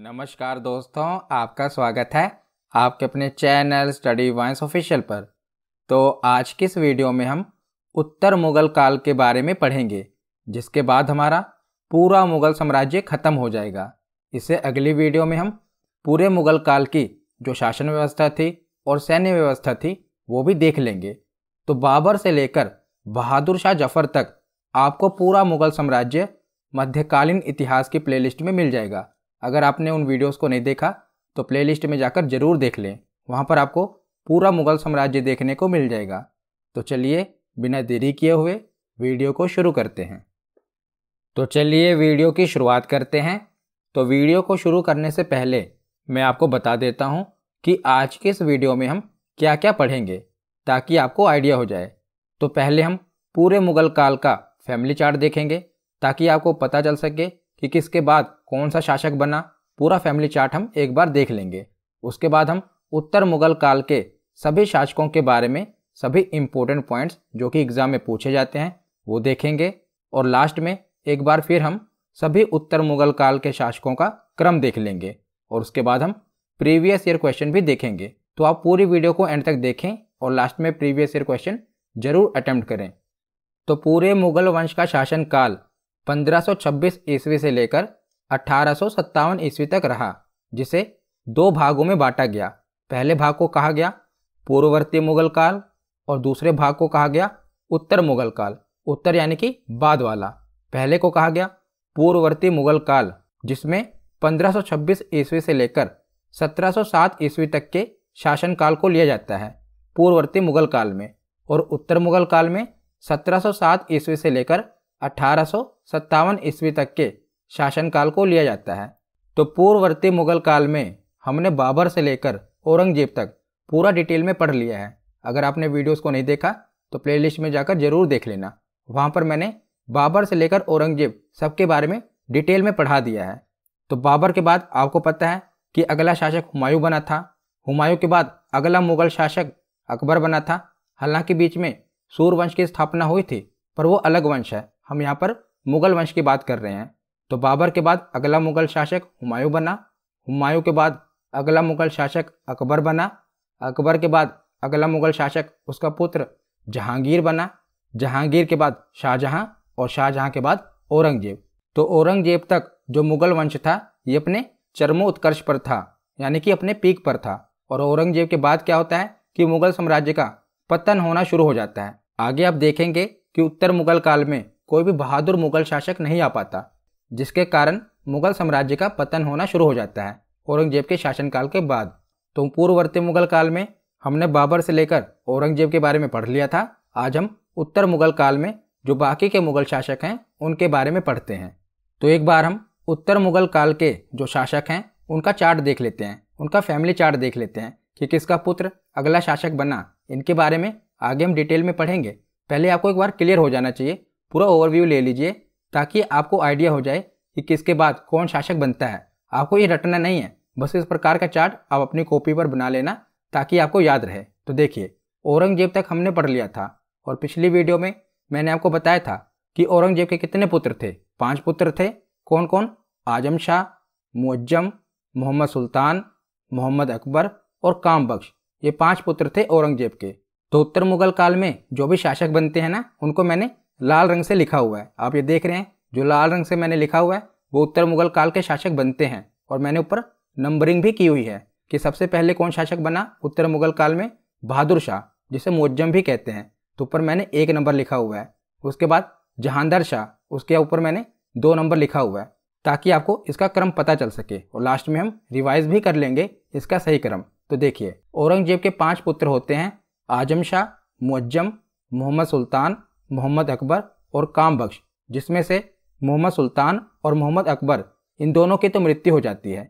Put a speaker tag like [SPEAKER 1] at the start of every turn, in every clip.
[SPEAKER 1] नमस्कार दोस्तों आपका स्वागत है आपके अपने चैनल स्टडी वाइंस ऑफिशियल पर तो आज की इस वीडियो में हम उत्तर मुगल काल के बारे में पढ़ेंगे जिसके बाद हमारा पूरा मुगल साम्राज्य खत्म हो जाएगा इसे अगली वीडियो में हम पूरे मुगल काल की जो शासन व्यवस्था थी और सैन्य व्यवस्था थी वो भी देख लेंगे तो बाबर से लेकर बहादुर शाह जफर तक आपको पूरा मुगल साम्राज्य मध्यकालीन इतिहास की प्लेलिस्ट में मिल जाएगा अगर आपने उन वीडियोस को नहीं देखा तो प्लेलिस्ट में जाकर ज़रूर देख लें वहाँ पर आपको पूरा मुगल साम्राज्य देखने को मिल जाएगा तो चलिए बिना देरी किए हुए वीडियो को शुरू करते हैं तो चलिए वीडियो की शुरुआत करते हैं तो वीडियो को शुरू करने से पहले मैं आपको बता देता हूँ कि आज के इस वीडियो में हम क्या क्या पढ़ेंगे ताकि आपको आइडिया हो जाए तो पहले हम पूरे मुग़ल काल का फैमिली चार्ट देखेंगे ताकि आपको पता चल सके कि किसके बाद कौन सा शासक बना पूरा फैमिली चार्ट हम एक बार देख लेंगे उसके बाद हम उत्तर मुगल काल के सभी शासकों के बारे में सभी इम्पोर्टेंट पॉइंट्स जो कि एग्ज़ाम में पूछे जाते हैं वो देखेंगे और लास्ट में एक बार फिर हम सभी उत्तर मुगल काल के शासकों का क्रम देख लेंगे और उसके बाद हम प्रीवियस ईयर क्वेश्चन भी देखेंगे तो आप पूरी वीडियो को एंड तक देखें और लास्ट में प्रीवियस ईयर क्वेश्चन जरूर अटैम्प्ट करें तो पूरे मुगल वंश का शासनकाल 1526 ईस्वी से लेकर अठारह ईस्वी तक रहा जिसे दो भागों में बांटा गया पहले भाग को कहा गया पूर्ववर्ती मुगल काल और दूसरे भाग को कहा गया उत्तर मुगल काल उत्तर यानी कि बाद वाला पहले को कहा गया पूर्ववर्ती मुगल काल जिसमें 1526 ईस्वी से लेकर 1707 ईस्वी तक के शासन काल को लिया जाता है पूर्ववर्ती मुगल काल में और उत्तर मुगल काल में 1707 ईस्वी से लेकर अठारह ईस्वी तक के शासनकाल को लिया जाता है तो पूर्ववर्ती मुगल काल में हमने बाबर से लेकर औरंगजेब तक पूरा डिटेल में पढ़ लिया है अगर आपने वीडियोस को नहीं देखा तो प्लेलिस्ट में जाकर ज़रूर देख लेना वहाँ पर मैंने बाबर से लेकर औरंगजेब सबके बारे में डिटेल में पढ़ा दिया है तो बाबर के बाद आपको पता है कि अगला शासक हुमायूं बना था हुमायूं के बाद अगला मुगल शासक अकबर बना था हालांकि बीच में सूर्यवंश की स्थापना हुई थी पर वो अलग वंश है हम यहाँ पर मुगल वंश की बात कर रहे हैं तो बाबर के बाद अगला मुगल शासक हुमायूं बना हुमायूं के बाद अगला मुगल शासक अकबर बना अकबर के बाद अगला मुगल शासक उसका पुत्र जहांगीर बना जहांगीर के बाद शाहजहां और शाहजहां के बाद औरंगजेब तो औरंगजेब तक जो मुगल वंश था ये अपने चरमो उत्कर्ष पर था यानी कि अपने पीक पर था और औरंगजेब के बाद क्या होता है कि मुगल साम्राज्य का पतन होना शुरू हो जाता है आगे आप देखेंगे कि उत्तर मुगल काल में कोई भी बहादुर मुगल शासक नहीं आ पाता जिसके कारण मुगल साम्राज्य का पतन होना शुरू हो जाता है औरंगजेब के शासनकाल के बाद तो पूर्ववर्ती मुगल काल में हमने बाबर से लेकर औरंगजेब के बारे में पढ़ लिया था आज हम उत्तर मुगल काल में जो बाकी के मुगल शासक हैं उनके बारे में पढ़ते हैं तो एक बार हम उत्तर मुगल काल के जो शासक हैं उनका चार्ट देख लेते हैं उनका फैमिली चार्ट देख लेते हैं कि किसका पुत्र अगला शासक बना इनके बारे में आगे हम डिटेल में पढ़ेंगे पहले आपको एक बार क्लियर हो जाना चाहिए पूरा ओवरव्यू ले लीजिए ताकि आपको आइडिया हो जाए कि किसके बाद कौन शासक बनता है आपको ये रटना नहीं है बस इस प्रकार का चार्ट आप अपनी कॉपी पर बना लेना ताकि आपको याद रहे तो देखिए औरंगजेब तक हमने पढ़ लिया था और पिछली वीडियो में मैंने आपको बताया था कि औरंगजेब के कितने पुत्र थे पांच पुत्र थे कौन कौन आजम शाह मुअज्जम मोहम्मद सुल्तान मोहम्मद अकबर और कामबख्श ये पांच पुत्र थे औरंगजेब के तो उत्तर मुगल काल में जो भी शासक बनते हैं ना उनको मैंने लाल रंग से लिखा हुआ है आप ये देख रहे हैं जो लाल रंग से मैंने लिखा हुआ है वो उत्तर मुगल काल के शासक बनते हैं और मैंने ऊपर नंबरिंग भी की हुई है कि सबसे पहले कौन शासक बना उत्तर मुगल काल में बहादुर शाह जिसे मोजम भी कहते हैं तो ऊपर मैंने एक नंबर लिखा हुआ है उसके बाद जहांदार शाह उसके ऊपर मैंने दो नंबर लिखा हुआ है ताकि आपको इसका क्रम पता चल सके और लास्ट में हम रिवाइज भी कर लेंगे इसका सही क्रम तो देखिए औरंगजेब के पांच पुत्र होते हैं आजम शाह मुज्जम मोहम्मद सुल्तान मोहम्मद अकबर और काम बख्श जिसमें से मोहम्मद सुल्तान और मोहम्मद अकबर इन दोनों की तो मृत्यु हो जाती है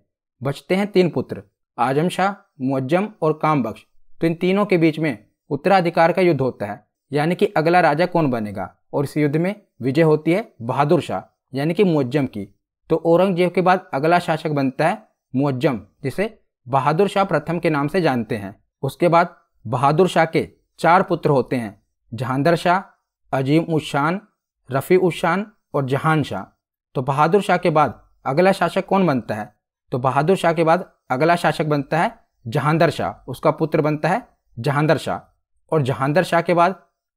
[SPEAKER 1] बचते हैं तीन पुत्र आजम शाह मुअज्जम और काम बख्श तो इन तीनों के बीच में उत्तराधिकार का युद्ध होता है यानी कि अगला राजा कौन बनेगा और इस युद्ध में विजय होती है बहादुर शाह यानी कि मुअज्जम की तो औरंगजेब के बाद अगला शासक बनता है मुअज्जम जिसे बहादुर शाह प्रथम के नाम से जानते हैं उसके बाद बहादुर शाह के चार पुत्र होते हैं जहांदर शाह अजीम उशान रफ़ी उशान और जहान शाह तो बहादुर शाह के बाद अगला शासक कौन बनता है तो बहादुर शाह के बाद अगला शासक बनता है जहांदर शाह उसका पुत्र बनता है जहांदर शाह और जहांदर शाह के बाद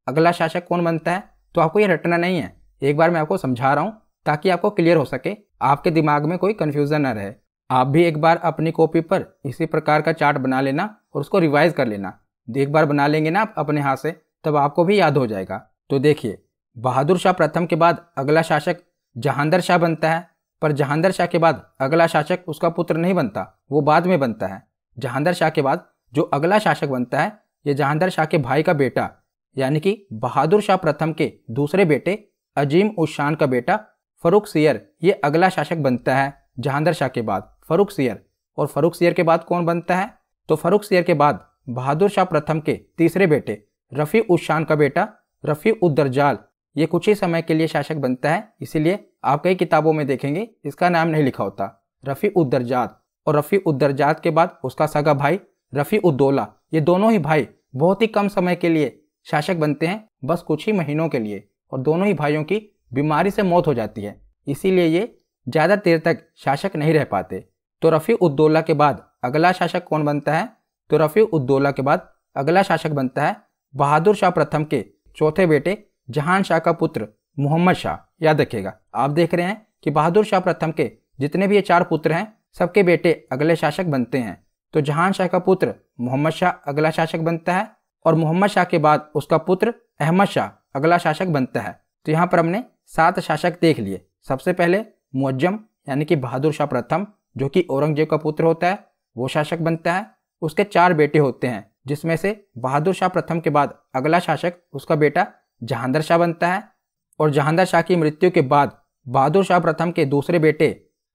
[SPEAKER 1] अगला शासक कौन बनता है तो आपको ये रटना नहीं है एक बार मैं आपको समझा रहा हूँ ताकि आपको क्लियर हो सके आपके दिमाग में कोई कन्फ्यूज़न ना रहे आप भी एक बार अपनी कॉपी पर इसी प्रकार का चार्ट बना लेना और उसको रिवाइज कर लेना एक बार बना लेंगे ना आप अपने हाथ से तब आपको भी याद हो जाएगा तो देखिए बहादुर शाह प्रथम के बाद अगला शासक जहांदर शाह बनता है पर जहांदर शाह के बाद अगला शासक उसका पुत्र नहीं बनता वो बाद में बनता है जहांदर शाह के बाद जो अगला शासक बनता है ये जहांदर शाह के भाई का बेटा यानी कि बहादुर शाह प्रथम के दूसरे बेटे अजीम उशान का बेटा फरूख सियर ये अगला शासक बनता है जहांदर शाह के बाद फरूख सियर और फरूख सियर के बाद कौन बनता है तो फरूख सियर के बाद बहादुर शाह प्रथम के तीसरे बेटे रफ़ी उशान का बेटा रफ़ी उद्दरजाल ये कुछ ही समय के लिए शासक बनता है इसीलिए आप कई किताबों में देखेंगे इसका नाम नहीं लिखा होता रफ़ी उद्दरजात और रफ़ी उद्दरजात के बाद उसका सगा भाई रफ़ी उद्दोला ये दोनों ही भाई बहुत ही कम समय के लिए शासक बनते हैं बस कुछ ही महीनों के लिए और दोनों ही भाइयों की बीमारी से मौत हो जाती है इसीलिए ये ज़्यादा देर तक शासक नहीं रह पाते तो रफ़ी उद्दोला के बाद अगला शासक कौन बनता है तो रफ़ी उद्दोला के बाद अगला शासक बनता है बहादुर शाह प्रथम के चौथे बेटे जहान शाह का पुत्र मोहम्मद शाह याद रखेगा आप देख रहे हैं कि बहादुर शाह प्रथम के जितने भी ये चार पुत्र हैं सबके बेटे अगले शासक बनते हैं तो जहान शाह का पुत्र मोहम्मद शाह अगला शासक बनता है और मोहम्मद शाह के बाद उसका पुत्र अहमद शाह अगला शासक बनता है तो यहाँ पर हमने सात शासक देख लिए सबसे पहले मुअज्जम यानी कि बहादुर शाह प्रथम जो कि औरंगजेब का पुत्र होता है वो शासक बनता है उसके चार बेटे होते हैं जिसमें से बहादुर शाह प्रथम के बाद अगला शासक उसका बेटा जहांदर शाह बनता है और जहांदर शाह की मृत्यु के बाद बहादुर शाह प्रथम के दूसरे बेटे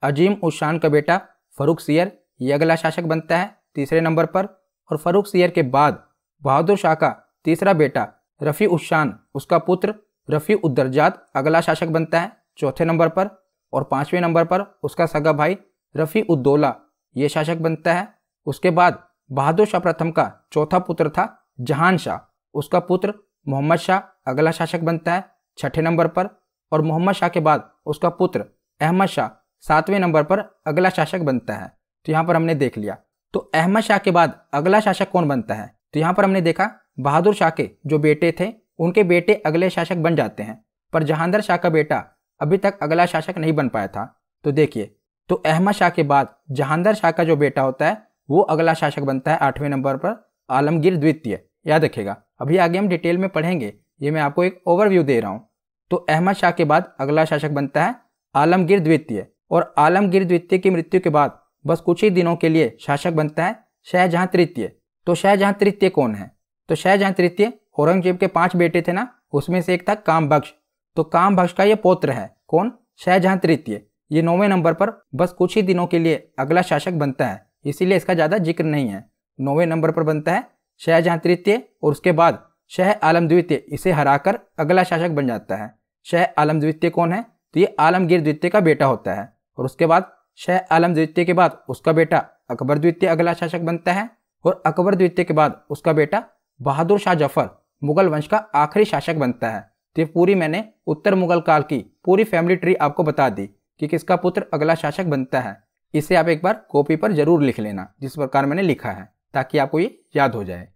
[SPEAKER 1] अजीम उशान का बेटा फरूख सियर ये अगला शासक बनता है तीसरे नंबर पर और फरूख सियर के बाद बहादुर शाह का तीसरा बेटा रफ़ी उशान उसका पुत्र रफ़ी उद्दरजात अगला शासक बनता है चौथे नंबर पर और पाँचवें नंबर पर उसका सगा भाई रफ़ी उद्दौला ये शासक बनता है उसके बाद बहादुर शाह प्रथम का चौथा पुत्र था जहान शाह उसका पुत्र मोहम्मद शाह अगला शासक बनता है छठे नंबर पर और मोहम्मद शाह के बाद उसका पुत्र अहमद शाह सातवें नंबर पर अगला शासक बनता है तो यहाँ पर हमने देख लिया तो अहमद शाह के बाद अगला शासक कौन बनता है तो यहाँ पर हमने देखा बहादुर शाह के जो बेटे थे उनके बेटे अगले शासक बन जाते हैं पर जहांदर शाह का बेटा अभी तक अगला शासक नहीं बन पाया था तो देखिए तो अहमद शाह के बाद जहांदर शाह का जो बेटा होता है वो अगला शासक बनता है आठवें नंबर पर आलमगीर द्वितीय याद रखेगा अभी आगे हम डिटेल में पढ़ेंगे ये मैं आपको एक ओवरव्यू दे रहा हूँ तो अहमद शाह के बाद अगला शासक बनता है आलमगीर द्वितीय और आलमगीर द्वितीय की मृत्यु के बाद बस कुछ ही दिनों के लिए शासक बनता है शाहजहां तृतीय तो शाहजहां तृतीय कौन है तो शाहजहां तृतीय औरंगजेब के पांच बेटे थे ना उसमें से एक था बख्श तो बख्श का ये पौत्र है कौन शाहजहां तृतीय ये नौवें नंबर पर बस कुछ ही दिनों के लिए अगला शासक बनता है इसीलिए इसका ज़्यादा जिक्र नहीं है नौवें नंबर पर बनता है शाहजहाँ तृतीय और उसके बाद शाह आलम द्वितीय इसे हराकर अगला शासक बन जाता है शाह आलम द्वितीय कौन है तो ये आलमगीर द्वितीय का बेटा होता है और उसके बाद शाह आलम द्वितीय के बाद उसका बेटा अकबर द्वितीय अगला शासक बनता है और अकबर द्वितीय के बाद उसका बेटा बहादुर शाह जफर मुगल वंश का आखिरी शासक बनता है तो ये पूरी मैंने उत्तर मुगल काल की पूरी फैमिली ट्री आपको बता दी कि किसका पुत्र अगला शासक बनता है इसे आप एक बार कॉपी पर ज़रूर लिख लेना जिस प्रकार मैंने लिखा है ताकि आपको ये याद हो जाए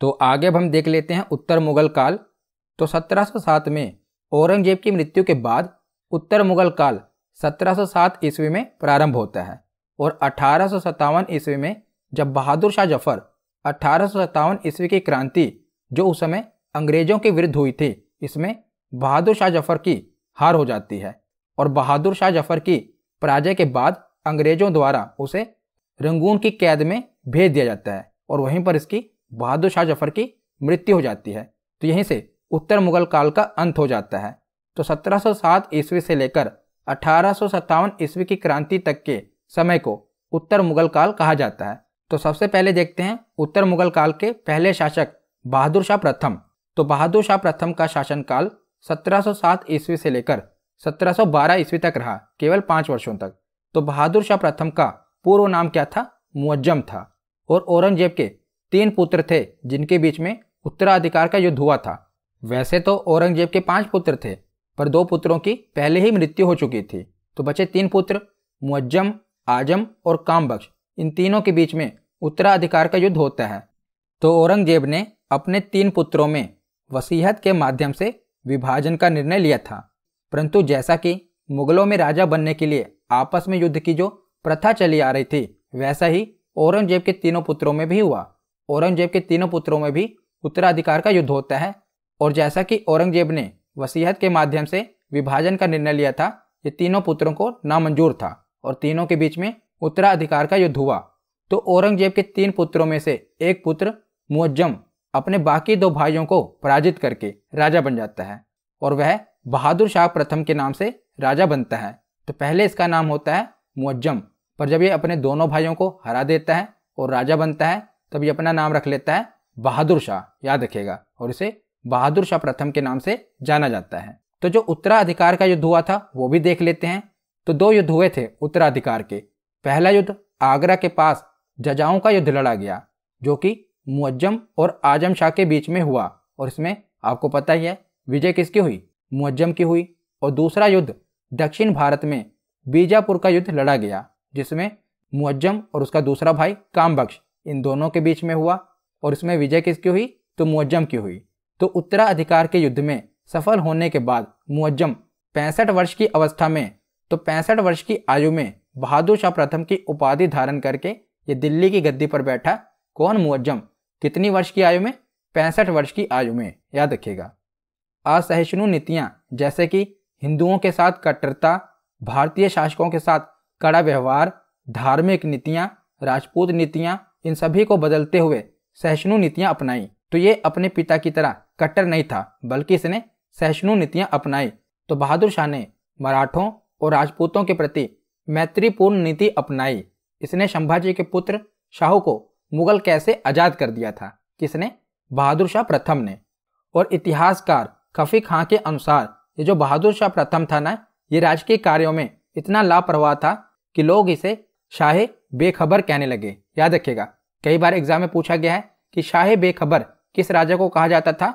[SPEAKER 1] तो आगे अब हम देख लेते हैं उत्तर मुगल काल तो 1707 में औरंगजेब की मृत्यु के बाद उत्तर मुगल काल 1707 ईस्वी में प्रारंभ होता है और अठारह ईस्वी में जब बहादुर शाह जफर अठारह ईस्वी की क्रांति जो उस समय अंग्रेजों के विरुद्ध हुई थी इसमें बहादुर शाह जफर की हार हो जाती है और बहादुर शाह जफर की पराजय के बाद अंग्रेजों द्वारा उसे रंगून की कैद में भेज दिया जाता है और वहीं पर इसकी बहादुर शाह जफर की मृत्यु हो जाती है तो यहीं से उत्तर मुगल काल का अंत हो जाता है तो 1707 ईस्वी से लेकर अठारह ईस्वी की क्रांति तक के समय को उत्तर मुगल काल कहा जाता है तो सबसे पहले देखते हैं उत्तर मुगल काल के पहले शासक बहादुर शाह प्रथम तो बहादुर शाह प्रथम का शासनकाल 1707 ईस्वी से लेकर 1712 ईस्वी तक रहा केवल पांच वर्षों तक तो बहादुर शाह प्रथम का पूर्व नाम क्या था मुअज्जम था और औरंगजेब के तीन पुत्र थे जिनके बीच में उत्तराधिकार का युद्ध हुआ था वैसे तो औरंगजेब के पांच पुत्र थे पर दो पुत्रों की पहले ही मृत्यु हो चुकी थी तो बचे तीन पुत्र मुअज्जम आजम और कामबख्श इन तीनों के बीच में उत्तराधिकार का युद्ध होता है तो औरंगजेब ने अपने तीन पुत्रों में वसीहत के माध्यम से विभाजन का निर्णय लिया था परंतु जैसा कि मुगलों में राजा बनने के लिए आपस में युद्ध की जो प्रथा चली आ रही थी वैसा ही औरंगजेब के तीनों पुत्रों में भी हुआ औरंगजेब के तीनों पुत्रों में भी उत्तराधिकार का युद्ध होता है और जैसा कि औरंगजेब ने वसीहत के माध्यम से विभाजन का निर्णय लिया था ये तीनों पुत्रों को नामंजूर था और तीनों के बीच में उत्तराधिकार का युद्ध हुआ तो औरंगजेब के तीन पुत्रों में से एक पुत्र मुअज्जम अपने बाकी दो भाइयों को पराजित करके राजा बन जाता है और वह बहादुर शाह प्रथम के नाम से राजा बनता है तो पहले इसका नाम होता है मुअज्जम पर जब ये अपने दोनों भाइयों को हरा देता है और राजा बनता है तब ये अपना नाम रख लेता है बहादुर शाह याद रखेगा और इसे बहादुर शाह प्रथम के नाम से जाना जाता है तो जो उत्तराधिकार का युद्ध हुआ था वो भी देख लेते हैं तो दो युद्ध हुए थे उत्तराधिकार के पहला युद्ध आगरा के पास जजाओं का युद्ध लड़ा गया जो कि मुअज्जम और आजम शाह के बीच में हुआ और इसमें आपको पता ही है विजय किसकी हुई मुअज्जम की हुई और दूसरा युद्ध दक्षिण भारत में बीजापुर का युद्ध लड़ा गया जिसमें मुअज्जम और उसका दूसरा भाई कामबख्श इन दोनों के बीच में हुआ और इसमें विजय किसकी हुई तो मुअज्जम की हुई तो उत्तराधिकार के युद्ध में सफल होने के बाद मुअज्जम पैंसठ वर्ष की अवस्था में तो पैंसठ वर्ष की आयु में बहादुर शाह प्रथम की उपाधि धारण करके ये दिल्ली की गद्दी पर बैठा कौन मुअज्जम कितनी वर्ष की आयु में पैंसठ वर्ष की आयु में याद रखिएगा असहिष्णु नीतियां जैसे कि हिंदुओं के साथ कट्टरता भारतीय शासकों के साथ कड़ा व्यवहार धार्मिक नीतियाँ राजपूत नीतियाँ इन सभी को बदलते हुए सहिष्णु नीतियां अपनाई तो ये अपने पिता की तरह कट्टर नहीं था बल्कि इसने सहिष्णु नीतियां अपनाई तो बहादुर शाह ने मराठों और राजपूतों के प्रति मैत्रीपूर्ण नीति अपनाई इसने शंभाजी के पुत्र शाहू को मुगल कैसे आज़ाद कर दिया था किसने बहादुर शाह प्रथम ने और इतिहासकार कफी खां के अनुसार ये जो बहादुर शाह प्रथम था ना ये राजकीय कार्यों में इतना लापरवाह था कि लोग इसे शाह बेखबर कहने लगे याद रखेगा कई बार एग्जाम में पूछा गया है कि शाह बेखबर किस राजा को कहा जाता था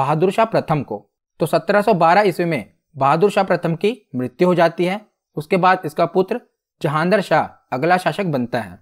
[SPEAKER 1] बहादुर शाह प्रथम को तो 1712 ईस्वी में बहादुर शाह प्रथम की मृत्यु हो जाती है उसके बाद इसका पुत्र जहांदर शाह अगला शासक बनता है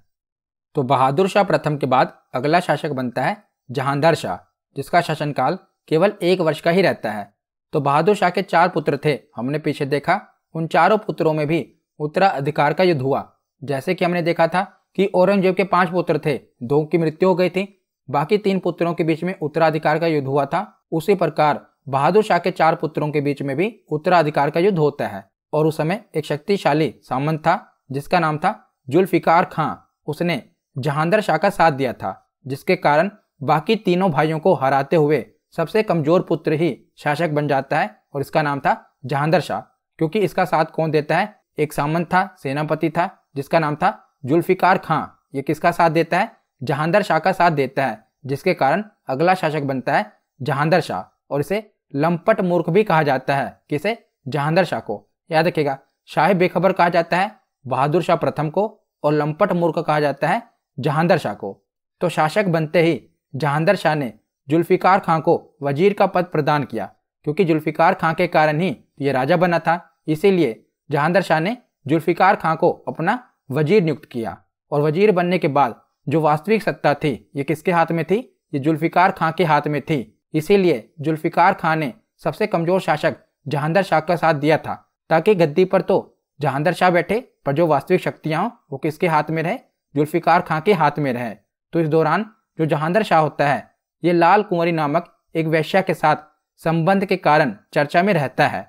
[SPEAKER 1] तो बहादुर शाह प्रथम के बाद अगला शासक बनता है जहांदर शाह जिसका शासनकाल केवल एक वर्ष का ही रहता है तो बहादुर शाह के चार पुत्र थे हमने पीछे देखा उन चारों पुत्रों में भी उत्तराधिकार का युद्ध हुआ जैसे कि हमने देखा था कि औरंगजेब के पांच पुत्र थे दो की मृत्यु हो गई थी बाकी तीन पुत्रों के बीच में उत्तराधिकार का युद्ध हुआ था उसी प्रकार बहादुर शाह के चार पुत्रों के बीच में भी उत्तराधिकार का युद्ध होता है और उस समय एक शक्तिशाली सामंत था जिसका नाम था जुल्फिकार खां उसने जहांदर शाह का साथ दिया था जिसके कारण बाकी तीनों भाइयों को हराते हुए सबसे कमजोर पुत्र ही शासक बन जाता है और इसका नाम था जहांदर शाह क्योंकि इसका साथ कौन देता है एक सामंत था सेनापति था जिसका नाम था जुल्फिकार खां ये किसका साथ देता है जहांदर शाह का साथ देता है जिसके कारण अगला शासक बनता है जहांदर शाह और इसे लंपट मूर्ख भी कहा जाता है किसे जहांदर शाह को याद रखेगा शाह बेखबर कहा जाता है बहादुर शाह प्रथम को और लंपट मूर्ख कहा जाता है जहांदर शाह को तो शासक बनते ही जहांदर शाह ने जुल्फ़िकार खां को वजीर का पद प्रदान किया क्योंकि जुल्फ़िकार खां के कारण ही यह राजा बना था इसीलिए जहांदर शाह ने जुल्फ़िकार खां को अपना वजीर नियुक्त किया और वजीर बनने के बाद जो वास्तविक सत्ता थी ये किसके हाथ में थी ये जुल्फ़िकार खां के हाथ में थी इसीलिए जुल्फ़िकार खां ने सबसे कमज़ोर शासक जहांदर शाह का साथ दिया था ताकि गद्दी पर तो जहांदर शाह बैठे पर जो वास्तविक शक्तियां हो वो किसके हाथ में रहे जुल्फ़िकार खां के हाथ में रहे तो इस दौरान जो जहांदर शाह होता है ये लाल कुंवरी नामक एक वैश्या के साथ संबंध के कारण चर्चा में रहता है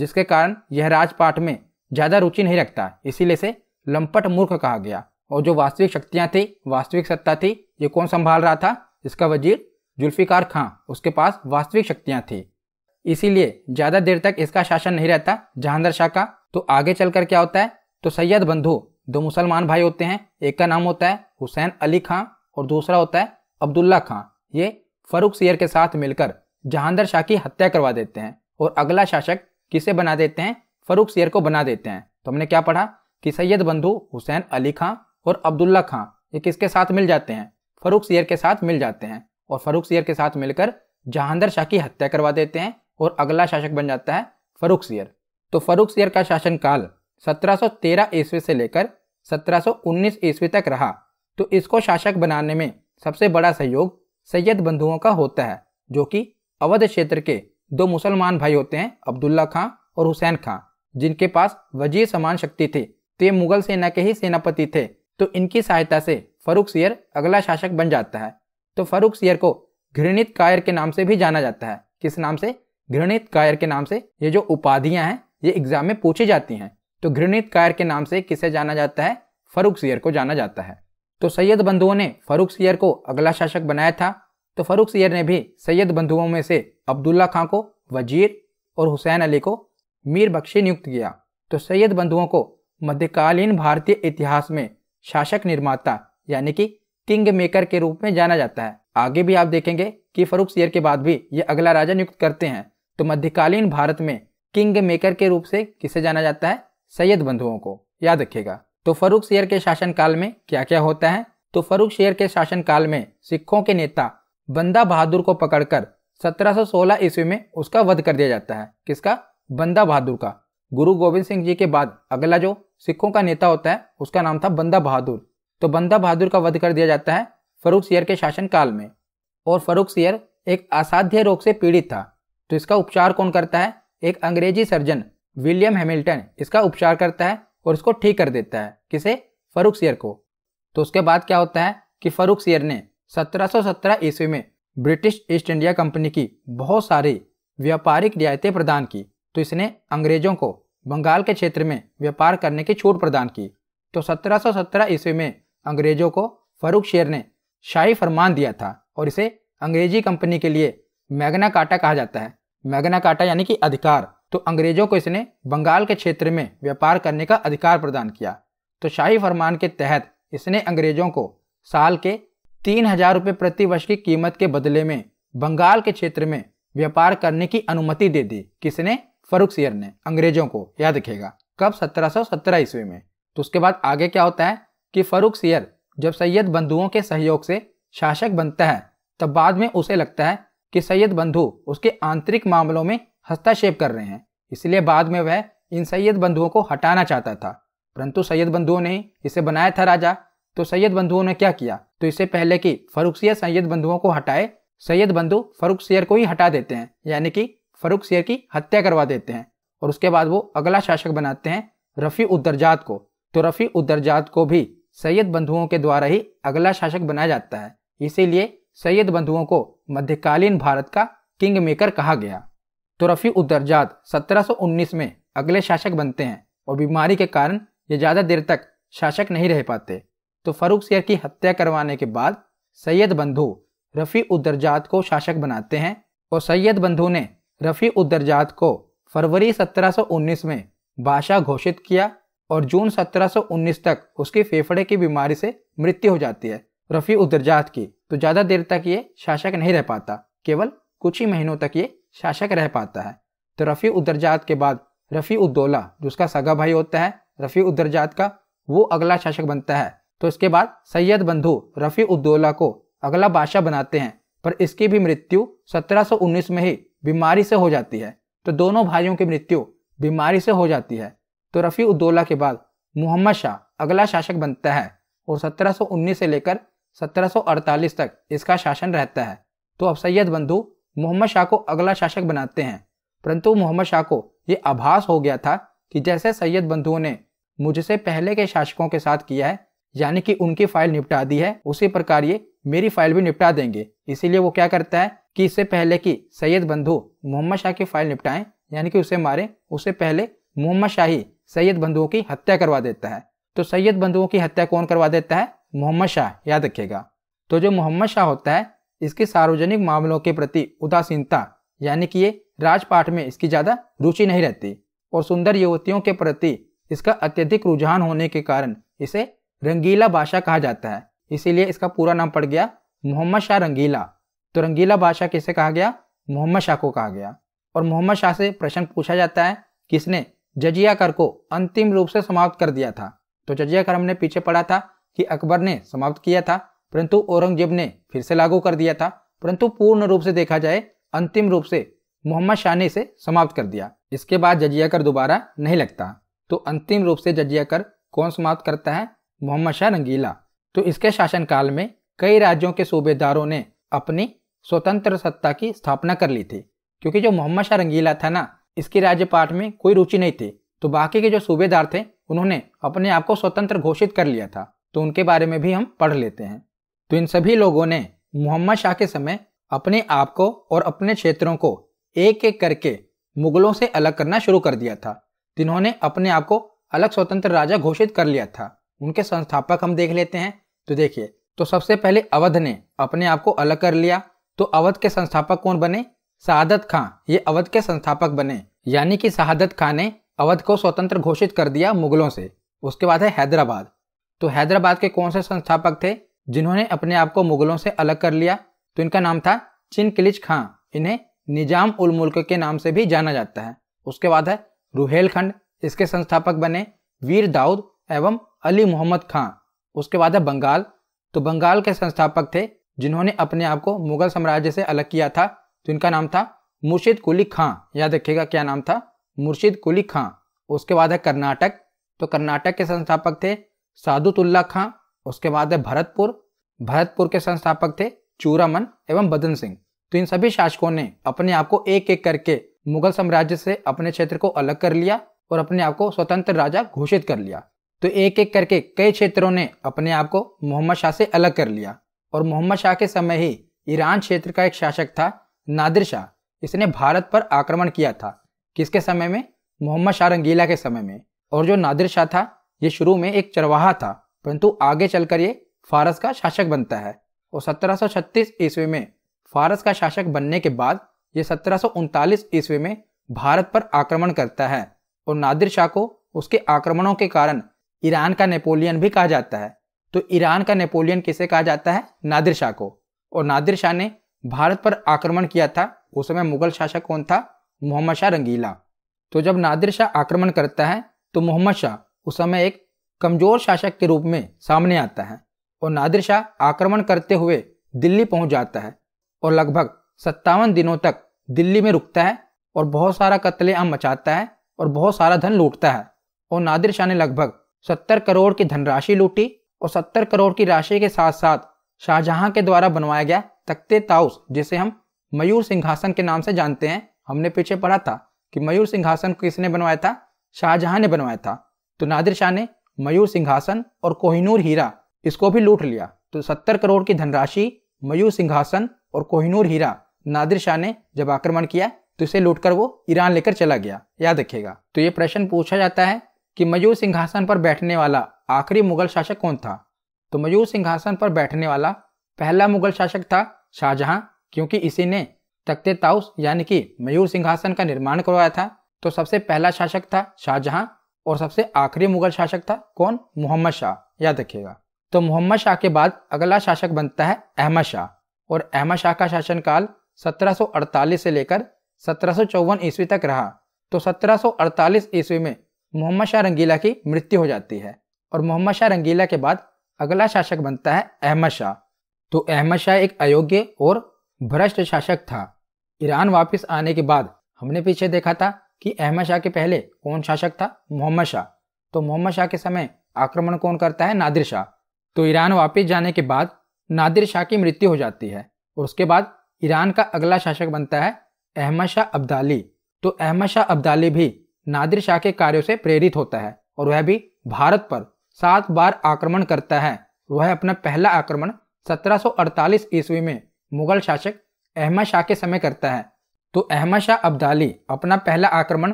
[SPEAKER 1] जिसके कारण यह राजपाट में ज़्यादा रुचि नहीं रखता इसीलिए से लंपट मूर्ख कहा गया और जो वास्तविक शक्तियां थी वास्तविक सत्ता थी ये कौन संभाल रहा था इसका वजीर जुल्फ़िकार खां उसके पास वास्तविक शक्तियां थी इसीलिए ज़्यादा देर तक इसका शासन नहीं रहता जहांदर शाह का तो आगे चलकर क्या होता है तो सैयद बंधु दो मुसलमान भाई होते हैं एक का नाम होता है हुसैन अली खां और दूसरा होता है अब्दुल्ला खां ये फरूख सियर के साथ मिलकर जहांदर शाह की हत्या करवा देते हैं और अगला शासक किसे बना देते हैं फरूख सियर को बना देते हैं तो हमने क्या पढ़ा कि सैयद बंधु हुसैन अली खां और अब्दुल्ला खां ये किसके साथ मिल जाते हैं फरूख सियर के साथ मिल जाते हैं और फरूख सियर के साथ मिलकर जहांदर शाह की हत्या करवा देते हैं और अगला शासक बन जाता है फरूख सियर तो फरूख सियर का शासनकाल 1713 ईस्वी से लेकर 1719 ईस्वी तक रहा तो इसको शासक बनाने में सबसे बड़ा सहयोग सैयद बंधुओं का होता है जो कि अवध क्षेत्र के दो मुसलमान भाई होते हैं अब्दुल्ला खां और हुसैन खां जिनके पास वजीर समान शक्ति थी तो ये मुगल सेना के ही सेनापति थे तो इनकी सहायता से फरूख सियर अगला शासक बन जाता है तो फरूख सियर को घृणित कायर के नाम से भी जाना जाता है किस नाम से घृणित कायर के नाम से ये जो उपाधियां हैं ये एग्जाम में पूछी जाती हैं तो घृणित कायर के नाम से किसे जाना जाता है फरूख सियर को जाना जाता है तो सैयद बंधुओं ने फरूख सैयर को अगला शासक बनाया था तो फरूख सैयर ने भी सैयद बंधुओं में से अब्दुल्ला खां को वजीर और हुसैन अली को मीर बख्शी नियुक्त किया तो सैयद बंधुओं को मध्यकालीन भारतीय इतिहास में शासक निर्माता यानी कि किंग मेकर के रूप में जाना जाता है आगे भी आप देखेंगे कि फरूख सैयर के बाद भी ये अगला राजा नियुक्त करते हैं तो मध्यकालीन भारत में किंग मेकर के रूप से किसे जाना जाता है सैयद बंधुओं को याद रखेगा तो फरूख शेर के शासनकाल में क्या क्या होता है तो फरूख शेर के शासनकाल में सिखों के नेता बंदा बहादुर को पकड़कर 1716 ईस्वी में उसका वध कर दिया जाता है किसका बंदा बहादुर का गुरु गोविंद सिंह जी के बाद अगला जो सिखों का नेता होता है उसका नाम था बंदा बहादुर तो बंदा बहादुर का वध कर दिया जाता है फरूख शेयर के शासनकाल में और फरूख शेयर एक असाध्य रोग से पीड़ित था तो इसका उपचार कौन करता है एक अंग्रेजी सर्जन विलियम हैमिल्टन इसका उपचार करता है और उसको ठीक कर देता है किसे फरूख शेयर को तो उसके बाद क्या होता है कि फरूख शेयर ने 1717 ईस्वी में ब्रिटिश ईस्ट इंडिया कंपनी की बहुत सारी व्यापारिक रियायतें प्रदान की तो इसने अंग्रेजों को बंगाल के क्षेत्र में व्यापार करने की छूट प्रदान की तो 1717 ईस्वी में अंग्रेजों को फरूख शेर ने शाही फरमान दिया था और इसे अंग्रेजी कंपनी के लिए मैग्ना काटा कहा जाता है मैग्ना काटा यानी कि अधिकार तो अंग्रेज़ों को इसने बंगाल के क्षेत्र में व्यापार करने का अधिकार प्रदान किया तो शाही फरमान के तहत इसने अंग्रेज़ों को साल के तीन हजार रुपये प्रति वर्ष की कीमत के बदले में बंगाल के क्षेत्र में व्यापार करने की अनुमति दे दी किसने फरुख सियर ने अंग्रेजों को याद रखेगा कब सत्रह ईस्वी में तो उसके बाद आगे क्या होता है कि फरुख सियर जब सैयद बंधुओं के सहयोग से शासक बनता है तब बाद में उसे लगता है कि सैयद बंधु उसके आंतरिक मामलों में हस्तक्षेप कर रहे हैं इसलिए बाद में वह इन सैयद बंधुओं को हटाना चाहता था परंतु सैयद बंधुओं ने इसे बनाया था राजा तो सैयद बंधुओं ने क्या किया तो इससे पहले कि फरुखसियर सैयद बंधुओं को हटाए सैयद बंधु फरुख शेयर को ही हटा देते हैं यानी कि फरुख शेयर की हत्या करवा देते हैं और उसके बाद वो अगला शासक बनाते हैं रफ़ी उद्दरजात को तो रफ़ी उद्दरजात को भी सैयद बंधुओं के द्वारा ही अगला शासक बनाया जाता है इसीलिए सैयद बंधुओं को मध्यकालीन भारत का किंग मेकर कहा गया तो रफ़ी उदरजात 1719 में अगले शासक बनते हैं और बीमारी के कारण ये ज़्यादा देर तक शासक नहीं रह पाते तो फरूक सियर की हत्या करवाने के बाद सैयद बंधु रफ़ी उदरजात को शासक बनाते हैं और सैयद बंधु ने रफ़ी उदरजात को फरवरी 1719 में बादशाह घोषित किया और जून 1719 तक उसकी फेफड़े की बीमारी से मृत्यु हो जाती है रफ़ी उदरजात की तो ज़्यादा देर तक ये शासक नहीं रह पाता केवल कुछ ही महीनों तक ये शासक रह पाता है तो रफ़ी उद्दरजात के बाद रफ़ी उद्दौला जो उसका सगा भाई होता है रफ़ी उद्दरजात का वो अगला शासक बनता है तो इसके बाद सैयद बंधु रफ़ी उद्दौला को अगला बादशाह बनाते हैं पर इसकी भी मृत्यु 1719 में ही बीमारी से हो जाती है तो दोनों भाइयों की मृत्यु बीमारी से हो जाती है तो रफ़ी उद्दौला के बाद मोहम्मद शाह अगला शासक बनता है और 1719 से लेकर 1748 तक इसका शासन रहता है तो अब सैयद बंधु मोहम्मद शाह को अगला शासक बनाते हैं परंतु मोहम्मद शाह को ये आभास हो गया था कि जैसे सैयद बंधुओं ने मुझसे पहले के शासकों के साथ किया है यानी कि उनकी फाइल निपटा दी है उसी प्रकार ये मेरी फाइल भी निपटा देंगे इसीलिए वो क्या करता है कि इससे पहले कि सैयद बंधु मोहम्मद शाह की फाइल निपटाएं यानी कि उसे मारें उससे पहले मोहम्मद शाही सैयद बंधुओं की हत्या करवा देता है तो सैयद बंधुओं की हत्या कौन करवा देता है मोहम्मद शाह याद रखेगा तो जो मोहम्मद शाह होता है इसकी सार्वजनिक मामलों के प्रति उदासीनता यानी कि ये राजपाठ में इसकी ज्यादा रुचि नहीं रहती और सुंदर युवतियों के प्रति इसका अत्यधिक रुझान होने के कारण इसे रंगीला भाषा कहा जाता है इसीलिए इसका पूरा नाम पड़ गया मोहम्मद शाह रंगीला तो रंगीला भाषा किसे कहा गया मोहम्मद शाह को कहा गया और मोहम्मद शाह से प्रश्न पूछा जाता है किसने जजिया कर को अंतिम रूप से समाप्त कर दिया था तो जजिया कर हमने पीछे पढ़ा था कि अकबर ने समाप्त किया था परंतु औरंगजेब ने फिर से लागू कर दिया था परंतु पूर्ण रूप से देखा जाए अंतिम रूप से मोहम्मद शाह ने इसे समाप्त कर दिया इसके बाद जजिया कर दोबारा नहीं लगता तो अंतिम रूप से जजिया कर कौन समाप्त करता है मोहम्मद शाह रंगीला तो इसके शासनकाल में कई राज्यों के सूबेदारों ने अपनी स्वतंत्र सत्ता की स्थापना कर ली थी क्योंकि जो मोहम्मद शाह रंगीला था ना इसकी राज्यपाठ में कोई रुचि नहीं थी तो बाकी के जो सूबेदार थे उन्होंने अपने आप को स्वतंत्र घोषित कर लिया था तो उनके बारे में भी हम पढ़ लेते हैं तो इन सभी लोगों ने मुहम्मद शाह के समय अपने आप को और अपने क्षेत्रों को एक एक करके मुगलों से अलग करना शुरू कर दिया था जिन्होंने अपने आप को अलग स्वतंत्र राजा घोषित कर लिया था उनके संस्थापक हम देख लेते हैं तो देखिए तो सबसे पहले अवध ने अपने आप को अलग कर लिया तो अवध के संस्थापक कौन बने शहादत खां ये अवध के संस्थापक बने यानी कि शहादत खां ने अवध को स्वतंत्र घोषित कर दिया मुगलों से उसके बाद है हैदराबाद तो हैदराबाद के कौन से संस्थापक थे जिन्होंने अपने आप को मुगलों से अलग कर लिया तो इनका नाम था चिन किलिच खां इन्हें निजाम उल मुल्क के नाम से भी जाना जाता है उसके बाद है रुहेलखंड इसके संस्थापक बने वीर दाऊद एवं अली मोहम्मद खां उसके बाद है बंगाल तो बंगाल के संस्थापक थे जिन्होंने अपने आप को मुगल साम्राज्य से अलग किया था तो इनका नाम था मुर्शिद कुली खां याद रखिएगा क्या नाम था मुर्शिद कुली खां उसके बाद है कर्नाटक तो कर्नाटक के संस्थापक थे सादुतुल्ला खां उसके बाद है भरतपुर भरतपुर के संस्थापक थे चूरामन एवं बदन सिंह तो इन सभी शासकों ने अपने आप को एक एक करके मुगल साम्राज्य से अपने क्षेत्र को अलग कर लिया और अपने आप को स्वतंत्र राजा घोषित कर लिया तो एक एक करके कई क्षेत्रों ने अपने आप को मोहम्मद शाह से अलग कर लिया और मोहम्मद शाह के समय ही ईरान क्षेत्र का एक शासक था नादिर शाह इसने भारत पर आक्रमण किया था किसके समय में मोहम्मद शाह रंगीला के समय में और जो नादिर शाह था ये शुरू में एक चरवाहा था परंतु आगे चलकर ये फारस का शासक बनता है और 1736 ईस्वी में फारस का शासक बनने के बाद ये सत्रह ईस्वी में भारत पर आक्रमण करता है और नादिर शाह को उसके आक्रमणों के कारण ईरान का नेपोलियन भी कहा जाता है तो ईरान का नेपोलियन किसे कहा जाता है नादिर शाह को और नादिर शाह ने भारत पर आक्रमण किया था उस समय मुगल शासक कौन था मोहम्मद शाह रंगीला तो जब नादिर शाह आक्रमण करता है तो मोहम्मद शाह उस समय एक कमजोर शासक के रूप में सामने आता है और नादिर शाह आक्रमण करते हुए दिल्ली पहुंच जाता है और लगभग सत्तावन दिनों तक दिल्ली में रुकता है और बहुत सारा कत्लेआम मचाता है और बहुत सारा धन लूटता है और नादिर शाह ने लगभग सत्तर करोड़ की धनराशि लूटी और सत्तर करोड़ की राशि के साथ साथ शाहजहां के द्वारा बनवाया गया तख्ते ताउस जिसे हम मयूर सिंहासन के नाम से जानते हैं हमने पीछे पढ़ा था कि मयूर सिंहासन किसने बनवाया था शाहजहां ने बनवाया था तो नादिर शाह ने मयूर सिंहासन और कोहिनूर हीरा इसको भी लूट लिया तो सत्तर करोड़ की धनराशि मयूर सिंहासन और कोहिनूर हीरा नादिर शाह ने जब आक्रमण किया तो इसे लूटकर वो ईरान लेकर चला गया याद रखेगा तो ये प्रश्न पूछा जाता है कि मयूर सिंहासन पर बैठने वाला आखिरी मुगल शासक कौन था तो मयूर सिंहासन पर बैठने वाला पहला मुगल शासक था शाहजहां क्योंकि इसी ने तख्ते ताउस यानी कि मयूर सिंहासन का निर्माण करवाया था तो सबसे पहला शासक था शाहजहां और सबसे आखिरी मुगल शासक था कौन मोहम्मद शाह याद रखिएगा तो मोहम्मद शाह के बाद अगला शासक बनता है अहमद शाह और अहमद शाह का शासनकाल 1748 से लेकर सत्रह ईस्वी तक रहा तो 1748 ईस्वी में मोहम्मद शाह रंगीला की मृत्यु हो जाती है और मोहम्मद शाह रंगीला के बाद अगला शासक बनता है अहमद शाह तो अहमद शाह एक अयोग्य और भ्रष्ट शासक था ईरान वापस आने के बाद हमने पीछे देखा था कि अहमद शाह के पहले कौन शासक था मोहम्मद शाह तो मोहम्मद शाह के समय आक्रमण कौन करता है नादिर शाह तो ईरान वापस जाने के बाद नादिर शाह की मृत्यु हो जाती है और उसके बाद ईरान का अगला शासक बनता है अहमद शाह अब्दाली तो अहमद शाह अब्दाली भी नादिर शाह के कार्यों से प्रेरित होता है और वह भी भारत पर सात बार आक्रमण करता है वह अपना पहला आक्रमण 1748 ईस्वी में मुगल शासक अहमद शाह के समय करता है तो अहमद शाह अब्दाली अपना पहला आक्रमण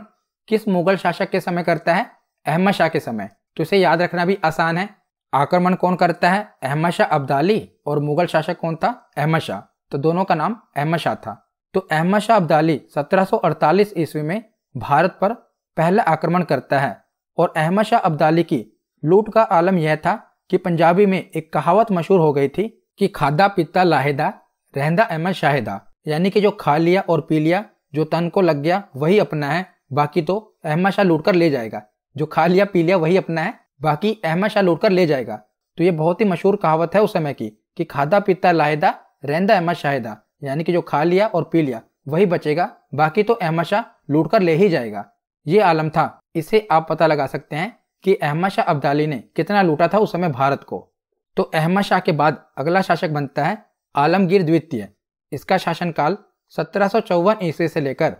[SPEAKER 1] किस मुगल शासक के समय करता है अहमद शाह के समय तो इसे याद रखना भी आसान है आक्रमण कौन करता है अहमद शाह अब्दाली और मुगल शासक कौन था अहमद शाह तो दोनों का नाम अहमद शाह था तो अहमद शाह अब्दाली 1748 ईस्वी में भारत पर पहला आक्रमण करता है और अहमद शाह अब्दाली की लूट का आलम यह था कि पंजाबी में एक कहावत मशहूर हो गई थी कि खादा पीता लाहेदा रहंदा अहमद शाहिदा यानी कि जो खा लिया और पी लिया जो तन को लग गया वही अपना है बाकी तो अहमद शाह लूट कर ले जाएगा जो खा लिया पी लिया वही अपना है बाकी अहमद शाह लूट कर ले जाएगा तो ये बहुत ही मशहूर कहावत है उस समय की कि खादा पीता लाहेदा रहंदा अहमद शाहिदा यानी कि जो खा लिया और पी लिया वही बचेगा बाकी तो अहमद शाह लूट कर ले ही जाएगा ये आलम था इसे आप पता लगा सकते हैं कि अहमद शाह अब्दाली ने कितना लूटा था उस समय भारत को तो अहमद शाह के बाद अगला शासक बनता है आलमगीर द्वितीय इसका शासनकाल सत्रह ईस्वी से लेकर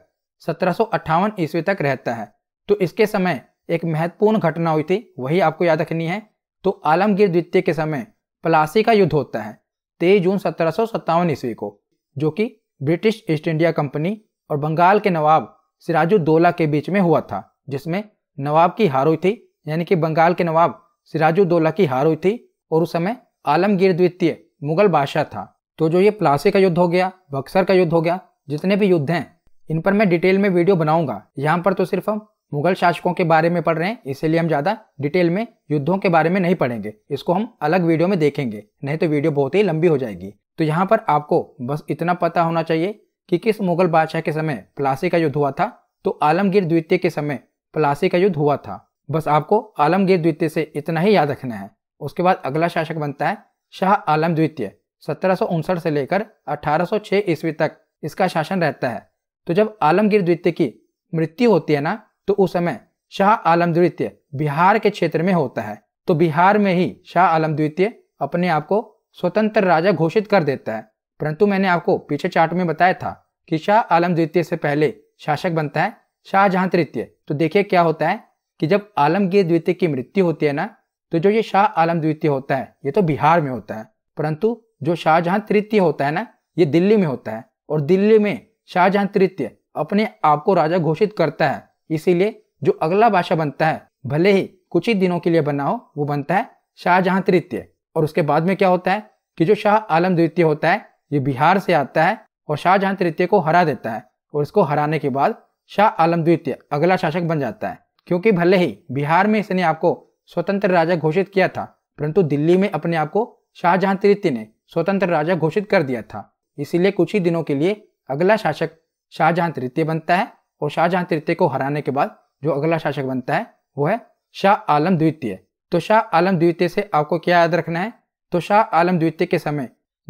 [SPEAKER 1] सत्रह ईस्वी तक रहता है तो इसके समय एक महत्वपूर्ण घटना हुई थी वही आपको याद रखनी है तो आलमगीर द्वितीय के समय पलासी का युद्ध होता है तेईस जून सत्रह ईस्वी को जो कि ब्रिटिश ईस्ट इंडिया कंपनी और बंगाल के नवाब सिराजुद्दौला के बीच में हुआ था जिसमें नवाब की हार हुई थी यानी कि बंगाल के नवाब सिराजुद्दौला की हार हुई थी और उस समय आलमगीर द्वितीय मुगल बादशाह था तो जो ये प्लासी का युद्ध हो गया बक्सर का युद्ध हो गया जितने भी युद्ध हैं इन पर मैं डिटेल में वीडियो बनाऊंगा यहाँ पर तो सिर्फ हम मुगल शासकों के बारे में पढ़ रहे हैं इसीलिए हम ज़्यादा डिटेल में युद्धों के बारे में नहीं पढ़ेंगे इसको हम अलग वीडियो में देखेंगे नहीं तो वीडियो बहुत ही लंबी हो जाएगी तो यहाँ पर आपको बस इतना पता होना चाहिए कि किस मुगल बादशाह के समय प्लासी का युद्ध हुआ था तो आलमगीर द्वितीय के समय प्लासी का युद्ध हुआ था बस आपको आलमगीर द्वितीय से इतना ही याद रखना है उसके बाद अगला शासक बनता है शाह आलम द्वितीय सत्रह से लेकर 1806 ईस्वी तक इसका शासन रहता है तो जब आलमगीर द्वितीय की मृत्यु होती है ना तो उस समय शाह आलम द्वितीय बिहार के क्षेत्र में होता है तो बिहार में ही शाह आलम द्वितीय अपने आप को स्वतंत्र राजा घोषित कर देता है परंतु मैंने आपको पीछे चार्ट में बताया था कि शाह आलम द्वितीय से पहले शासक बनता है शाहजहां तृतीय तो देखिए क्या होता है कि जब आलमगीर द्वितीय की मृत्यु होती है ना तो जो ये शाह आलम द्वितीय होता है ये तो बिहार में होता है परंतु जो शाहजहां तृतीय होता है ना ये दिल्ली में होता है और दिल्ली में शाहजहां तृतीय अपने आप को राजा घोषित करता है इसीलिए जो अगला बादशाह बनता है भले ही कुछ ही दिनों के लिए बना हो वो बनता है शाहजहां तृतीय और उसके बाद में क्या होता है कि जो शाह आलम द्वितीय होता है ये बिहार से आता है और शाहजहां तृतीय को हरा देता है और इसको हराने के बाद शाह आलम द्वितीय अगला शासक बन जाता है क्योंकि भले ही बिहार में इसने आपको स्वतंत्र राजा घोषित किया था परंतु दिल्ली में अपने आप को शाहजहां तृतीय ने स्वतंत्र राजा घोषित कर दिया था इसीलिए कुछ ही दिनों के लिए अगला शासक शाहजहां तृतीय बनता है और शाहजहां तृतीय को हराने के बाद जो अगला शासक बनता है वो है शाह आलम द्वितीय तो शाह आलम द्वितीय से आपको क्या याद रखना है तो शाह आलम द्वितीय के समय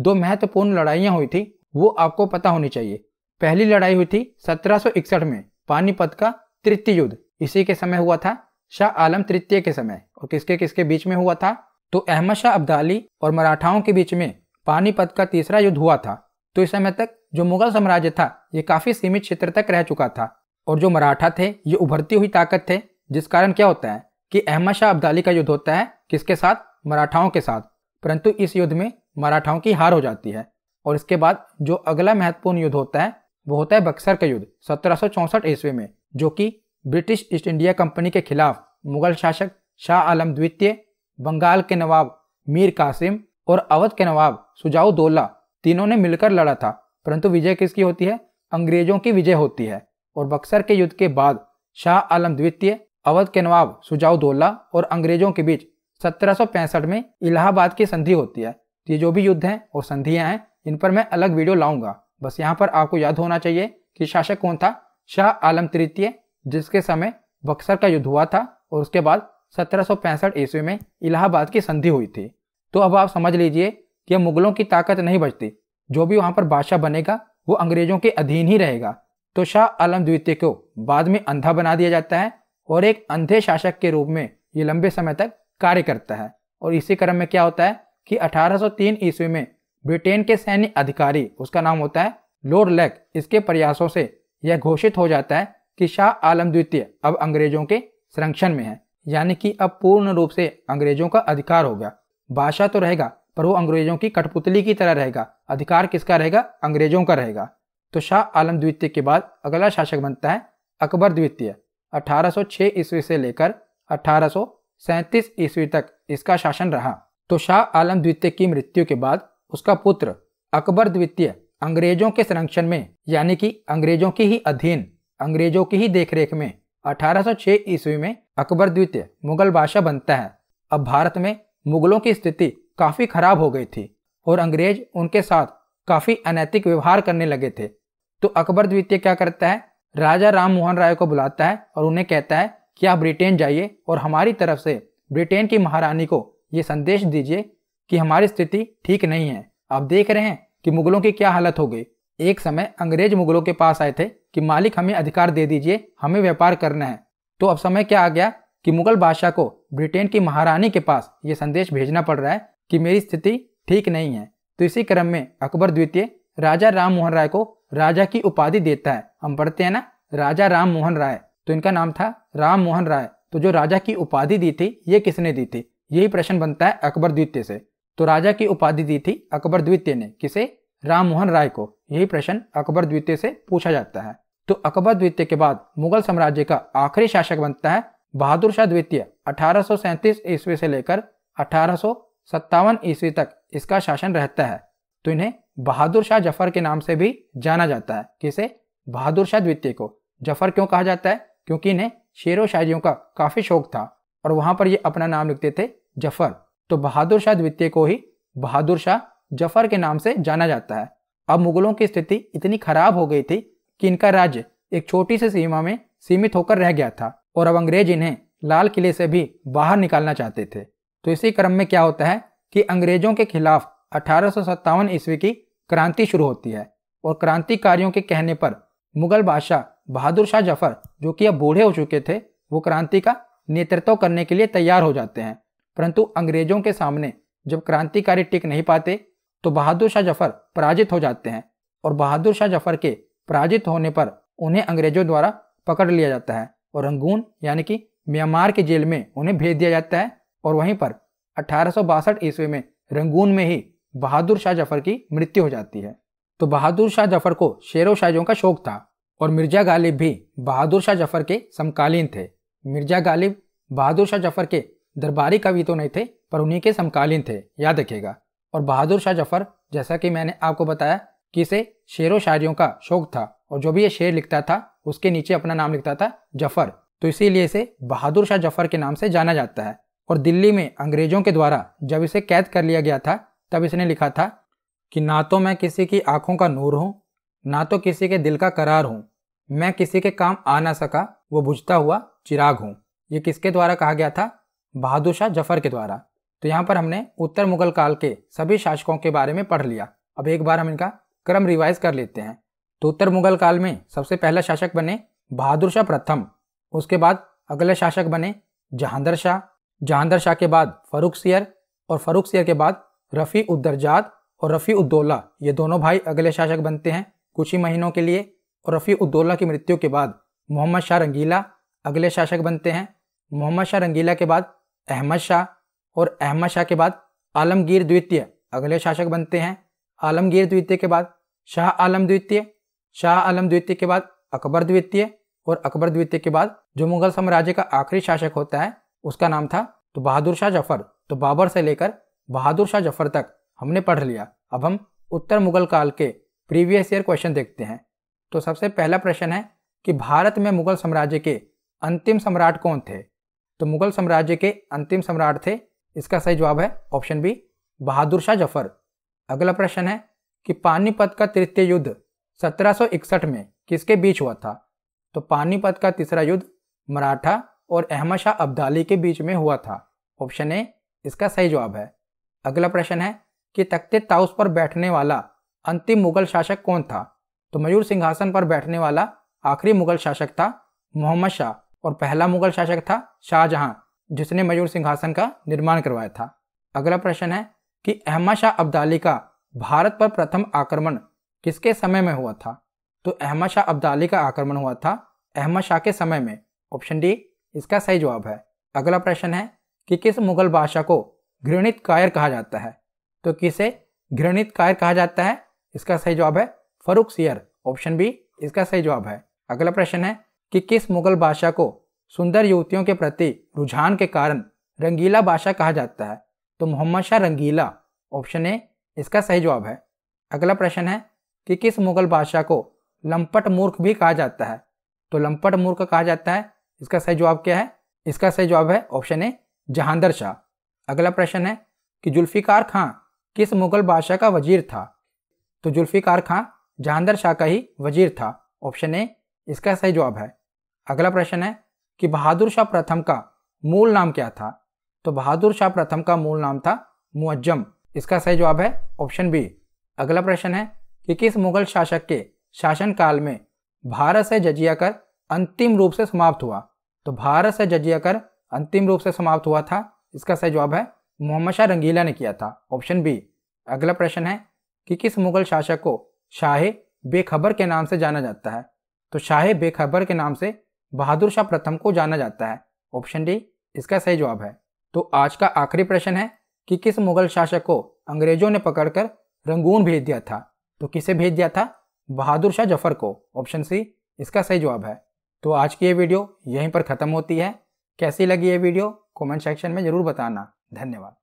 [SPEAKER 1] दो महत्वपूर्ण लड़ाइयां हुई थी वो आपको पता होनी चाहिए पहली लड़ाई हुई थी सत्रह में पानीपत का तृतीय युद्ध इसी के समय हुआ था शाह आलम तृतीय के समय और किसके किसके बीच में हुआ था तो अहमद शाह अब्दाली और मराठाओं के बीच में पानीपत का तीसरा युद्ध हुआ था तो इस समय तक जो मुगल साम्राज्य था ये काफी सीमित क्षेत्र तक रह चुका था और जो मराठा थे ये उभरती हुई ताकत थे जिस कारण क्या होता है कि अहमद शाह अब्दाली का युद्ध होता है किसके साथ मराठाओं के साथ परंतु इस युद्ध में मराठाओं की हार हो जाती है और इसके बाद जो अगला महत्वपूर्ण युद्ध होता है वो होता है बक्सर का युद्ध सत्रह ईस्वी में जो कि ब्रिटिश ईस्ट इंडिया कंपनी के खिलाफ मुगल शासक शाह आलम द्वितीय बंगाल के नवाब मीर कासिम और अवध के नवाब सुजाऊ दोला तीनों ने मिलकर लड़ा था परंतु विजय किसकी होती है अंग्रेजों की विजय होती है और बक्सर के युद्ध के बाद शाह आलम द्वितीय अवध के नवाब सुजाऊ दोला और अंग्रेजों के बीच सत्रह में इलाहाबाद की संधि होती है ये जो भी युद्ध हैं और संधियां हैं इन पर मैं अलग वीडियो लाऊंगा बस यहाँ पर आपको याद होना चाहिए कि शासक कौन था शाह आलम तृतीय जिसके समय बक्सर का युद्ध हुआ था और उसके बाद 1765 ईस्वी में इलाहाबाद की संधि हुई थी तो अब आप समझ लीजिए कि अब मुगलों की ताकत नहीं बचती जो भी वहां पर बादशाह बनेगा वो अंग्रेजों के अधीन ही रहेगा तो शाह आलम द्वितीय को बाद में अंधा बना दिया जाता है और एक अंधे शासक के रूप में ये लंबे समय तक कार्य करता है और इसी क्रम में क्या होता है कि 1803 ईस्वी में ब्रिटेन के सैन्य अधिकारी उसका नाम होता है लोर लेक इसके प्रयासों से यह घोषित हो जाता है कि शाह आलम द्वितीय अब अंग्रेजों के संरक्षण में है यानी कि अब पूर्ण रूप से अंग्रेजों का अधिकार हो गया भाषा तो रहेगा पर वो अंग्रेजों की कठपुतली की तरह रहेगा अधिकार किसका रहेगा अंग्रेजों का रहेगा तो शाह आलम द्वितीय के बाद अगला शासक बनता है अकबर द्वितीय 1806 ईस्वी से लेकर अठारह ईस्वी तक इसका शासन रहा तो शाह आलम द्वितीय की मृत्यु के बाद उसका पुत्र अकबर द्वितीय अंग्रेजों के संरक्षण में यानी कि अंग्रेजों की ही अधीन अंग्रेजों की ही देखरेख में 1806 ईस्वी में अकबर द्वितीय मुगल बादशाह बनता है अब भारत में मुगलों की स्थिति काफ़ी खराब हो गई थी और अंग्रेज उनके साथ काफ़ी अनैतिक व्यवहार करने लगे थे तो अकबर द्वितीय क्या करता है राजा राम मोहन राय को बुलाता है और उन्हें कहता है कि आप ब्रिटेन जाइए और हमारी तरफ से ब्रिटेन की महारानी को ये संदेश दीजिए कि हमारी स्थिति ठीक नहीं है आप देख रहे हैं कि मुगलों की क्या हालत हो गई एक समय अंग्रेज मुगलों के पास आए थे कि मालिक हमें अधिकार दे दीजिए हमें व्यापार करना है तो अब समय क्या आ गया कि मुगल बादशाह को ब्रिटेन की महारानी के पास ये संदेश भेजना पड़ रहा है कि मेरी स्थिति ठीक नहीं है तो इसी क्रम में अकबर द्वितीय राजा राम मोहन राय को राजा की उपाधि देता है हम पढ़ते हैं ना राजा राम मोहन राय तो इनका नाम था राम मोहन राय तो जो राजा की उपाधि दी थी ये किसने दी थी यही प्रश्न बनता है अकबर द्वितीय से तो राजा की उपाधि दी थी अकबर द्वितीय ने किसे राम मोहन राय को यही प्रश्न अकबर द्वितीय से पूछा जाता है तो अकबर द्वितीय के बाद मुगल साम्राज्य का आखिरी शासक बनता है बहादुर शाह द्वितीय अठारह ईस्वी से लेकर अठारह ईस्वी तक इसका शासन रहता है तो इन्हें बहादुर शाह जफर के नाम से भी जाना जाता है किसे बहादुर शाह द्वितीय को जफर क्यों कहा जाता है क्योंकि इन्हें शेरों शायरियों का काफी शौक था और वहां पर ये अपना नाम लिखते थे जफर तो बहादुर शाह द्वितीय को ही बहादुर शाह जफर के नाम से जाना जाता है अब मुगलों की स्थिति इतनी खराब हो गई थी कि इनका राज्य एक छोटी सी सीमा में सीमित होकर रह गया था और अब अंग्रेज इन्हें लाल किले से भी बाहर निकालना चाहते थे तो इसी क्रम में क्या होता है कि अंग्रेजों के खिलाफ अठारह ईस्वी की क्रांति शुरू होती है और क्रांतिकारियों के कहने पर मुगल बादशाह बहादुर शाह जफर जो कि अब बूढ़े हो चुके थे वो क्रांति का नेतृत्व करने के लिए तैयार हो जाते हैं परंतु अंग्रेजों के सामने जब क्रांतिकारी टिक नहीं पाते तो बहादुर शाह जफर पराजित हो जाते हैं और बहादुर शाह जफर के पराजित होने पर उन्हें अंग्रेजों द्वारा पकड़ लिया जाता है और रंगून यानी कि म्यांमार की जेल में उन्हें भेज दिया जाता है और वहीं पर अठारह ईस्वी में रंगून में ही बहादुर शाह जफर की मृत्यु हो जाती है तो बहादुर शाह जफर को शेरों शाहजों का शौक था और मिर्जा गालिब भी बहादुर शाह जफर के समकालीन थे मिर्जा गालिब बहादुर शाह जफर के दरबारी कवि तो नहीं थे पर उन्हीं के समकालीन थे याद रखिएगा और बहादुर शाह जफर जैसा कि मैंने आपको बताया कि इसे शेरों शायरियों का शौक था और जो भी ये शेर लिखता था उसके नीचे अपना नाम लिखता था जफर तो इसीलिए इसे बहादुर शाह जफर के नाम से जाना जाता है और दिल्ली में अंग्रेजों के द्वारा जब इसे कैद कर लिया गया था तब इसने लिखा था कि ना तो मैं किसी की आंखों का नूर हूं ना तो किसी के दिल का करार हूं मैं किसी के काम आ ना सका वो बुझता हुआ चिराग हूं ये किसके द्वारा कहा गया था बहादुर शाह जफर के द्वारा तो यहाँ पर हमने उत्तर मुगल काल के सभी शासकों के बारे में पढ़ लिया अब एक बार हम इनका क्रम रिवाइज कर लेते हैं तो उत्तर मुगल काल में सबसे पहला शासक बने बहादुर शाह प्रथम उसके बाद अगले शासक बने जहांदर शाह जहांदर शाह के बाद फरूख सियर और फरूख सियर के बाद रफ़ी उद्दरजात और रफ़ी उद्दौला ये दोनों भाई अगले शासक बनते हैं कुछ ही महीनों के लिए और रफ़ी उद्दौला की मृत्यु के बाद मोहम्मद शाह रंगीला अगले शासक बनते हैं मोहम्मद शाह रंगीला के बाद अहमद शाह और अहमद शाह के बाद आलमगीर द्वितीय अगले शासक बनते हैं आलमगीर द्वितीय के बाद शाह आलम द्वितीय शाह आलम द्वितीय के बाद अकबर द्वितीय और अकबर द्वितीय के बाद जो मुगल साम्राज्य का आखिरी शासक होता है उसका नाम था तो बहादुर शाह जफर तो बाबर से लेकर बहादुर शाह जफर तक हमने पढ़ लिया अब हम उत्तर मुगल काल के प्रीवियस ईयर क्वेश्चन देखते हैं तो सबसे पहला प्रश्न है कि भारत में मुगल साम्राज्य के अंतिम सम्राट कौन थे तो मुगल साम्राज्य के अंतिम सम्राट थे इसका सही जवाब है ऑप्शन बी बहादुर शाह जफर अगला प्रश्न है कि पानीपत का तृतीय युद्ध 1761 में किसके बीच हुआ था तो पानीपत का तीसरा युद्ध मराठा और अहमद शाह अब्दाली के बीच में हुआ था ऑप्शन ए इसका सही जवाब है अगला प्रश्न है कि तख्ते ताउस पर बैठने वाला अंतिम मुगल शासक कौन था तो मयूर सिंहासन पर बैठने वाला आखिरी मुगल शासक था मोहम्मद शाह और पहला मुगल शासक था शाहजहां जिसने मयूर सिंहासन का निर्माण करवाया था अगला प्रश्न है कि अहमद शाह अब्दाली का भारत पर प्रथम आक्रमण किसके समय में हुआ था तो अहमद शाह अब्दाली का आक्रमण हुआ था अहमद शाह के समय में ऑप्शन डी इसका सही जवाब है अगला प्रश्न है कि किस मुगल बादशाह को घृणित कायर कहा जाता है तो किसे घृणित कायर कहा जाता है इसका सही जवाब है फरूख सियर ऑप्शन बी इसका सही जवाब है अगला प्रश्न है कि किस मुगल बादशाह को सुंदर युवतियों के प्रति रुझान के कारण रंगीला बादशाह कहा जाता है तो मोहम्मद शाह रंगीला ऑप्शन ए इसका सही जवाब है अगला प्रश्न है कि किस मुगल बादशाह को लंपट मूर्ख भी कहा जाता है तो लंपट मूर्ख कहा जाता है इसका सही जवाब क्या है इसका सही जवाब है ऑप्शन ए जहांदर शाह अगला प्रश्न है कि जुल्फिकार खां किस मुगल बादशाह का वजीर था तो जुल्फिकार खां जहांदर शाह का ही वजीर था ऑप्शन ए इसका सही जवाब है अगला प्रश्न है कि बहादुर शाह प्रथम का मूल नाम क्या था तो बहादुर शाह प्रथम का मूल नाम था मुअज्जम इसका सही जवाब है ऑप्शन बी अगला प्रश्न है कि किस मुगल शासक के शासनकाल में भारत से जजिया कर अंतिम रूप से समाप्त हुआ तो भारत से जजिया कर अंतिम रूप से समाप्त हुआ था इसका सही जवाब है मोहम्मद शाह रंगीला ने किया था ऑप्शन बी अगला प्रश्न है कि किस मुगल शासक को शाहे बेखबर के नाम से जाना जाता है तो शाहे बेखबर के नाम से बहादुर शाह प्रथम को जाना जाता है ऑप्शन डी इसका सही जवाब है तो आज का आखिरी प्रश्न है कि किस मुगल शासक को अंग्रेजों ने पकड़कर रंगून भेज दिया था तो किसे भेज दिया था बहादुर शाह जफर को ऑप्शन सी इसका सही जवाब है तो आज की ये वीडियो यहीं पर ख़त्म होती है कैसी लगी ये वीडियो कमेंट सेक्शन में ज़रूर बताना धन्यवाद